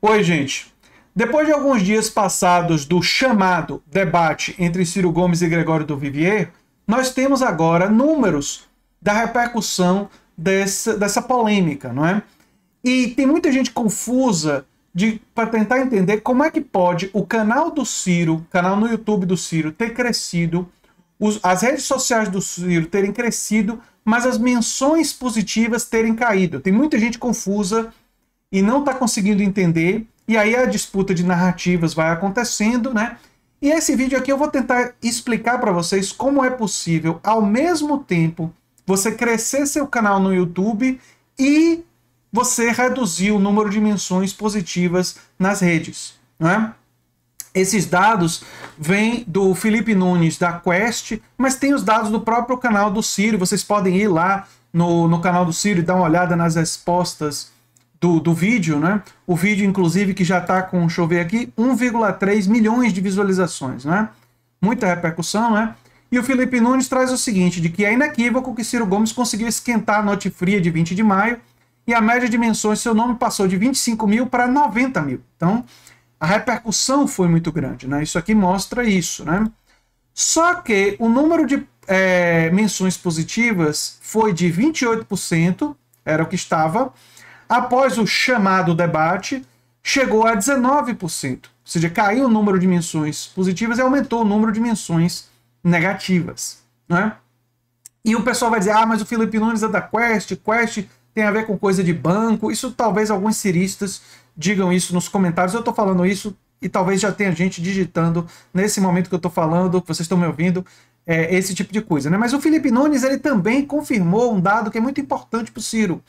Oi, gente. Depois de alguns dias passados do chamado debate entre Ciro Gomes e Gregório do Vivier, nós temos agora números da repercussão dessa, dessa polêmica, não é? E tem muita gente confusa para tentar entender como é que pode o canal do Ciro, canal no YouTube do Ciro, ter crescido, os, as redes sociais do Ciro terem crescido, mas as menções positivas terem caído. Tem muita gente confusa e não está conseguindo entender. E aí a disputa de narrativas vai acontecendo, né? E esse vídeo aqui eu vou tentar explicar para vocês como é possível, ao mesmo tempo, você crescer seu canal no YouTube e você reduzir o número de menções positivas nas redes. Né? Esses dados vêm do Felipe Nunes da Quest, mas tem os dados do próprio canal do Ciro. Vocês podem ir lá no, no canal do Ciro e dar uma olhada nas respostas do, do vídeo, né? O vídeo, inclusive, que já está com, deixa eu ver aqui, 1,3 milhões de visualizações, né? Muita repercussão, né? E o Felipe Nunes traz o seguinte, de que é inequívoco que Ciro Gomes conseguiu esquentar a noite fria de 20 de maio e a média de menções seu nome passou de 25 mil para 90 mil. Então, a repercussão foi muito grande, né? Isso aqui mostra isso, né? Só que o número de é, menções positivas foi de 28%, era o que estava, após o chamado debate, chegou a 19%. Ou seja, caiu o número de menções positivas e aumentou o número de menções negativas. Né? E o pessoal vai dizer, ah, mas o Felipe Nunes é da Quest, Quest tem a ver com coisa de banco. Isso talvez alguns ciristas digam isso nos comentários. Eu estou falando isso e talvez já tenha gente digitando nesse momento que eu estou falando, que vocês estão me ouvindo, é, esse tipo de coisa. Né? Mas o Felipe Nunes ele também confirmou um dado que é muito importante para o Ciro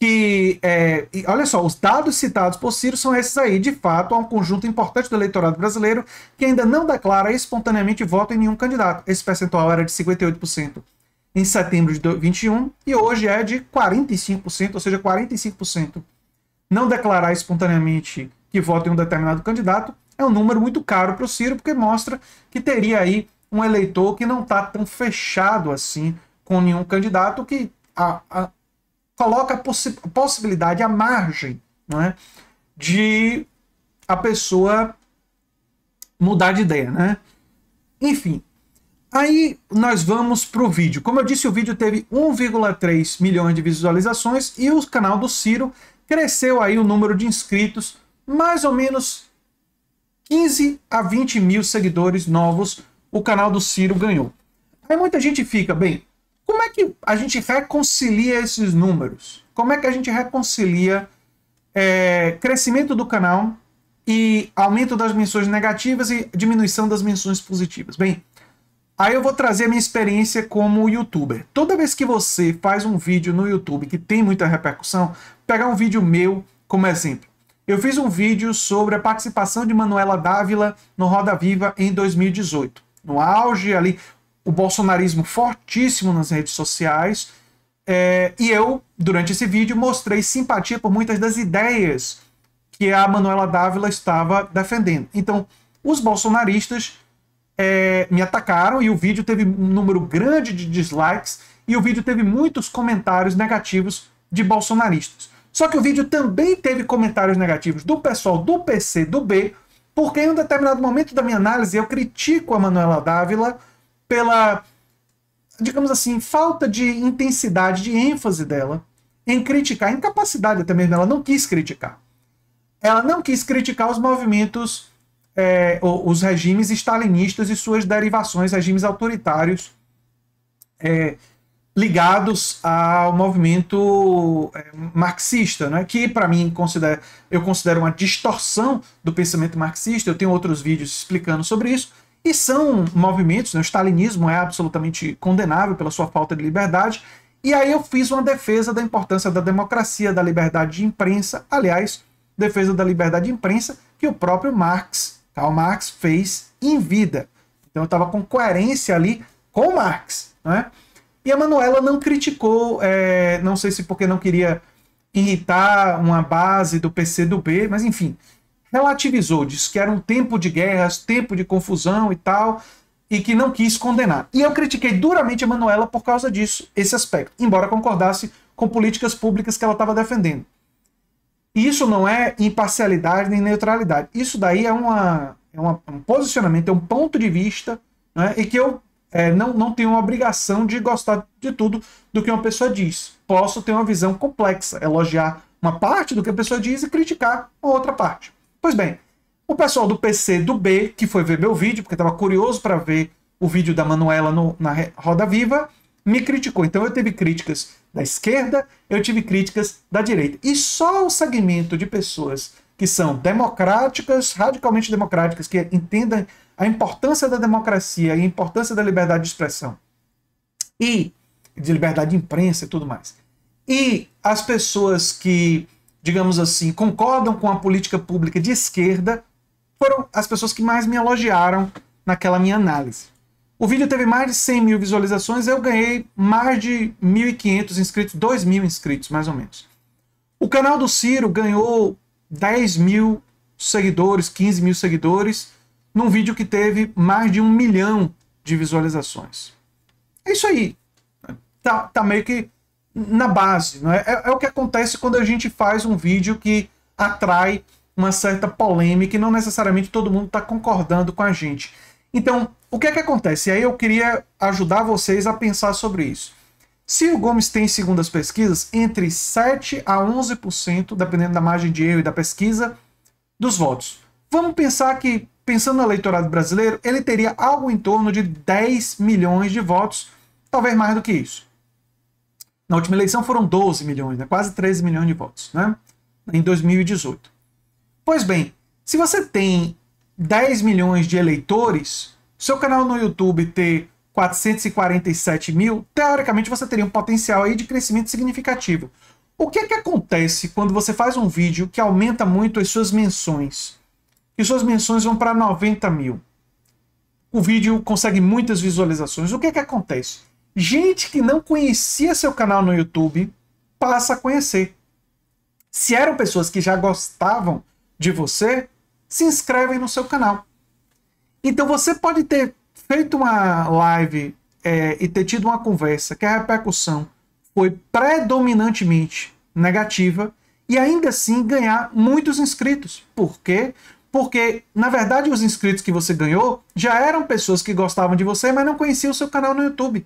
que, é, e olha só, os dados citados por Ciro são esses aí. De fato, há um conjunto importante do eleitorado brasileiro que ainda não declara espontaneamente voto em nenhum candidato. Esse percentual era de 58% em setembro de 2021 e hoje é de 45%, ou seja, 45% não declarar espontaneamente que vota em um determinado candidato é um número muito caro para o Ciro, porque mostra que teria aí um eleitor que não está tão fechado assim com nenhum candidato, que a, a, coloca a possi possibilidade, a margem, é, de a pessoa mudar de ideia, né? Enfim, aí nós vamos para o vídeo. Como eu disse, o vídeo teve 1,3 milhões de visualizações e o canal do Ciro cresceu aí o número de inscritos, mais ou menos 15 a 20 mil seguidores novos o canal do Ciro ganhou. Aí muita gente fica, bem, como é que a gente reconcilia esses números? Como é que a gente reconcilia é, crescimento do canal e aumento das menções negativas e diminuição das menções positivas? Bem, aí eu vou trazer a minha experiência como youtuber. Toda vez que você faz um vídeo no YouTube que tem muita repercussão, pegar um vídeo meu como exemplo. Eu fiz um vídeo sobre a participação de Manuela Dávila no Roda Viva em 2018. No auge ali, o bolsonarismo fortíssimo nas redes sociais. É, e eu, durante esse vídeo, mostrei simpatia por muitas das ideias que a Manuela Dávila estava defendendo. Então, os bolsonaristas é, me atacaram e o vídeo teve um número grande de dislikes e o vídeo teve muitos comentários negativos de bolsonaristas. Só que o vídeo também teve comentários negativos do pessoal do PC do B, porque em um determinado momento da minha análise eu critico a Manuela Dávila pela, digamos assim, falta de intensidade, de ênfase dela em criticar, incapacidade até mesmo, ela não quis criticar. Ela não quis criticar os movimentos, é, os regimes stalinistas e suas derivações, regimes autoritários é, ligados ao movimento eh, marxista, né? que para mim considero, eu considero uma distorção do pensamento marxista. Eu tenho outros vídeos explicando sobre isso, e são movimentos, né? o stalinismo é absolutamente condenável pela sua falta de liberdade, e aí eu fiz uma defesa da importância da democracia, da liberdade de imprensa, aliás, defesa da liberdade de imprensa que o próprio Marx, Karl Marx, fez em vida. Então eu estava com coerência ali com Marx. Né? E a Manuela não criticou, é, não sei se porque não queria irritar uma base do PC do B, mas enfim, relativizou, disse que era um tempo de guerras, tempo de confusão e tal, e que não quis condenar. E eu critiquei duramente a Manuela por causa disso, esse aspecto, embora concordasse com políticas públicas que ela estava defendendo. E isso não é imparcialidade nem neutralidade. Isso daí é, uma, é uma, um posicionamento, é um ponto de vista, né, e que eu é, não, não tenho uma obrigação de gostar de tudo do que uma pessoa diz. Posso ter uma visão complexa, elogiar uma parte do que a pessoa diz e criticar outra parte. Pois bem, o pessoal do PC do B, que foi ver meu vídeo, porque estava curioso para ver o vídeo da Manuela no, na Roda Viva, me criticou. Então eu tive críticas da esquerda, eu tive críticas da direita. E só o segmento de pessoas que são democráticas, radicalmente democráticas, que entendem a importância da democracia e a importância da liberdade de expressão e de liberdade de imprensa e tudo mais. E as pessoas que digamos assim, concordam com a política pública de esquerda foram as pessoas que mais me elogiaram naquela minha análise. O vídeo teve mais de 100 mil visualizações, eu ganhei mais de 1.500 inscritos, 2 mil inscritos, mais ou menos. O canal do Ciro ganhou 10 mil seguidores, 15 mil seguidores, num vídeo que teve mais de um milhão de visualizações. É isso aí. Tá, tá meio que na base. É? é, é, o que acontece quando a gente faz um vídeo que atrai uma certa polêmica e não necessariamente todo mundo está concordando com a gente. Então, o que é que acontece? E aí eu queria ajudar vocês a pensar sobre isso. Se o Gomes tem, segundo as pesquisas, entre 7 a 11%, dependendo da margem de erro e da pesquisa, dos votos. Vamos pensar que, pensando no eleitorado brasileiro, ele teria algo em torno de 10 milhões de votos, talvez mais do que isso. Na última eleição foram 12 milhões, né? quase 13 milhões de votos, né? em 2018. Pois bem, se você tem 10 milhões de eleitores, seu canal no YouTube ter 447 mil, teoricamente você teria um potencial aí de crescimento significativo. O que é que acontece quando você faz um vídeo que aumenta muito as suas menções? E suas menções vão para 90 mil. O vídeo consegue muitas visualizações. O que é que acontece? Gente que não conhecia seu canal no YouTube passa a conhecer. Se eram pessoas que já gostavam de você, se inscrevem no seu canal. Então você pode ter feito uma live é, e ter tido uma conversa que a repercussão foi predominantemente negativa e ainda assim ganhar muitos inscritos. Por quê? Porque, na verdade, os inscritos que você ganhou já eram pessoas que gostavam de você, mas não conheciam o seu canal no YouTube.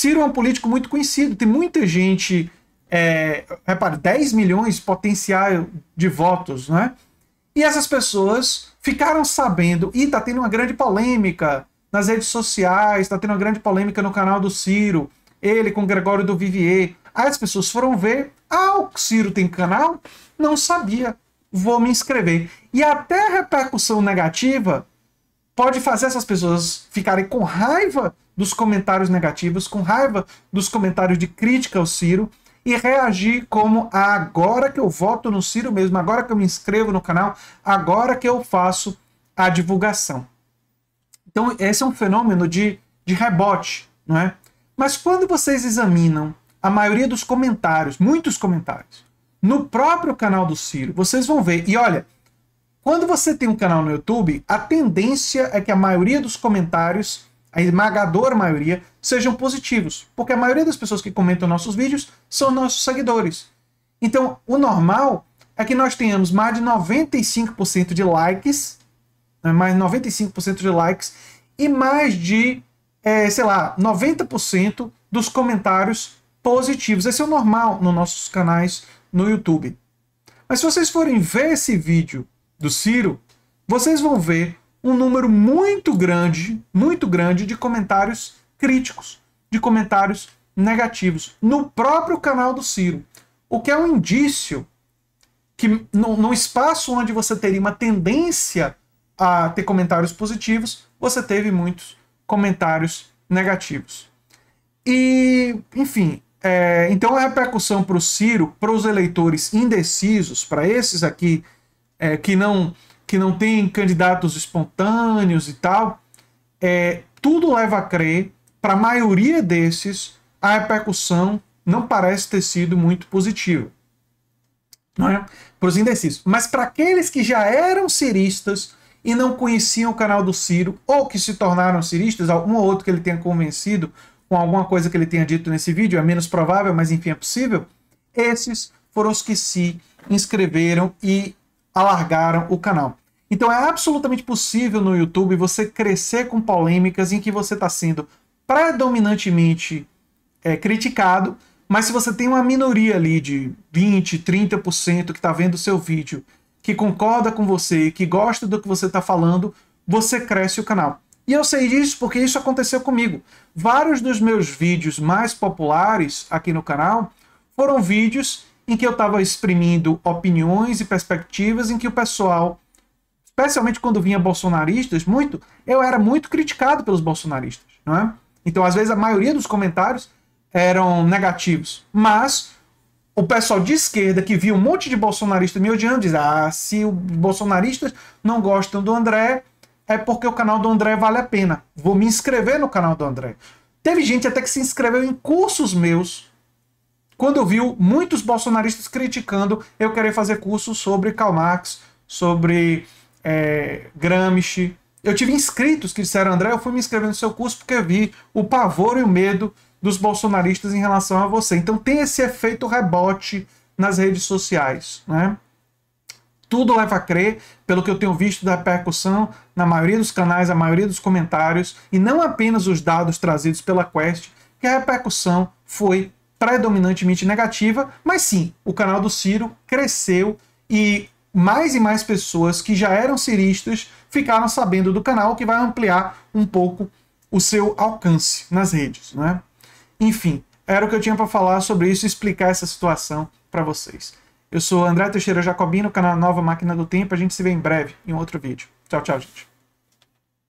Ciro é um político muito conhecido, tem muita gente. É, repare, 10 milhões potencial de votos, né? E essas pessoas ficaram sabendo, e está tendo uma grande polêmica nas redes sociais, está tendo uma grande polêmica no canal do Ciro, ele com Gregório do Vivier. Aí as pessoas foram ver, ah, o Ciro tem canal? Não sabia, vou me inscrever. E até a repercussão negativa pode fazer essas pessoas ficarem com raiva dos comentários negativos, com raiva dos comentários de crítica ao Ciro e reagir como agora que eu voto no Ciro mesmo, agora que eu me inscrevo no canal, agora que eu faço a divulgação. Então, esse é um fenômeno de, de rebote, não é? Mas quando vocês examinam a maioria dos comentários, muitos comentários, no próprio canal do Ciro, vocês vão ver. E olha, quando você tem um canal no YouTube, a tendência é que a maioria dos comentários, a esmagadora maioria, sejam positivos, porque a maioria das pessoas que comentam nossos vídeos são nossos seguidores. Então, o normal é que nós tenhamos mais de 95% de likes, né, mais 95% de likes e mais de, é, sei lá, 90% dos comentários positivos. Esse é o normal nos nossos canais no YouTube. Mas se vocês forem ver esse vídeo do Ciro, vocês vão ver um número muito grande, muito grande de comentários críticos, de comentários negativos no próprio canal do Ciro, o que é um indício que num espaço onde você teria uma tendência a ter comentários positivos, você teve muitos comentários negativos. E, enfim, é, então a repercussão para o Ciro, para os eleitores indecisos, para esses aqui é, que não que não tem candidatos espontâneos e tal, é, tudo leva a crer, para a maioria desses, a repercussão não parece ter sido muito positiva. Não é? Para os indecisos. Mas para aqueles que já eram ciristas e não conheciam o canal do Ciro, ou que se tornaram ciristas, algum ou outro que ele tenha convencido com alguma coisa que ele tenha dito nesse vídeo, é menos provável, mas enfim, é possível, esses foram os que se inscreveram e alargaram o canal. Então é absolutamente possível no YouTube você crescer com polêmicas em que você está sendo predominantemente é, criticado, mas se você tem uma minoria ali de 20, 30% que está vendo o seu vídeo, que concorda com você, que gosta do que você está falando, você cresce o canal. E eu sei disso porque isso aconteceu comigo. Vários dos meus vídeos mais populares aqui no canal foram vídeos em que eu estava exprimindo opiniões e perspectivas em que o pessoal, especialmente quando vinha bolsonaristas, muito, eu era muito criticado pelos bolsonaristas, não é? Então, às vezes, a maioria dos comentários eram negativos, mas o pessoal de esquerda que viu um monte de bolsonaristas me odiando diz: "Ah, se os bolsonaristas não gostam do André, é porque o canal do André vale a pena. Vou me inscrever no canal do André". Teve gente até que se inscreveu em cursos meus quando eu vi muitos bolsonaristas criticando eu querer fazer curso sobre Karl Marx, sobre é, Gramsci. Eu tive inscritos que disseram, André, eu fui me inscrever no seu curso porque vi o pavor e o medo dos bolsonaristas em relação a você. Então tem esse efeito rebote nas redes sociais, né? Tudo leva a crer, pelo que eu tenho visto da repercussão na maioria dos canais, a maioria dos comentários, e não apenas os dados trazidos pela Quest, que a repercussão foi predominantemente negativa, mas sim, o canal do Ciro cresceu e mais e mais pessoas que já eram ciristas ficaram sabendo do canal, que vai ampliar um pouco o seu alcance nas redes, não é? Enfim, era o que eu tinha para falar sobre isso, e explicar essa situação para vocês. Eu sou André Teixeira Jacobino, canal Nova Máquina do Tempo. A gente se vê em breve em outro vídeo. Tchau, tchau, gente.